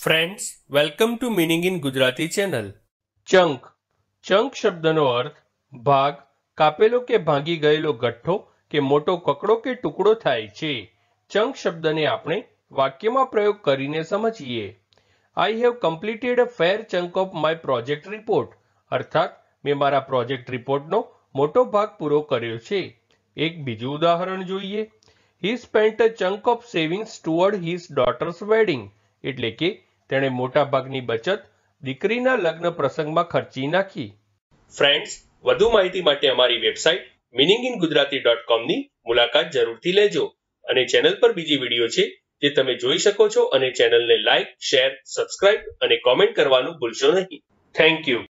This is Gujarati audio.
friends welcome to meaning in Gujarati channel chunk chunk શબ્દનો અર્થ ભાગ કાપેલો કે ભાંગી ગયેલો ગઠ્ઠો કે મોટો કકડો કે ટુકડો થાય છે ચંક શબ્દને આપણે વાક્યમાં પ્રયોગ કરીને સમજીએ I have completed a fair chunk of my project report અર્થાત મેં મારા પ્રોજેક્ટ રિપોર્ટનો મોટો ભાગ પૂરો કર્યો છે એક બીજું ઉદાહરણ જોઈએ he spent a chunk of savings toward his daughter's wedding એટલે કે તેણે મોટાભાગની બચત દીકરીના લગ્ન પ્રસંગમાં ખર્ચી નાખી ફ્રેન્ડ્સ વધુ માહિતી માટે અમારી website meaning in Gujarati dot કોમની મુલાકાત જરૂરથી લેજો અને ચેનલ પર બીજી વિડીયો છે જે તમે જોઈ શકો છો અને ચેનલને લાઇક શેર સબસ્ક્રાઇબ અને કોમેન્ટ કરવાનું ભૂલશો નહીં થેન્ક યુ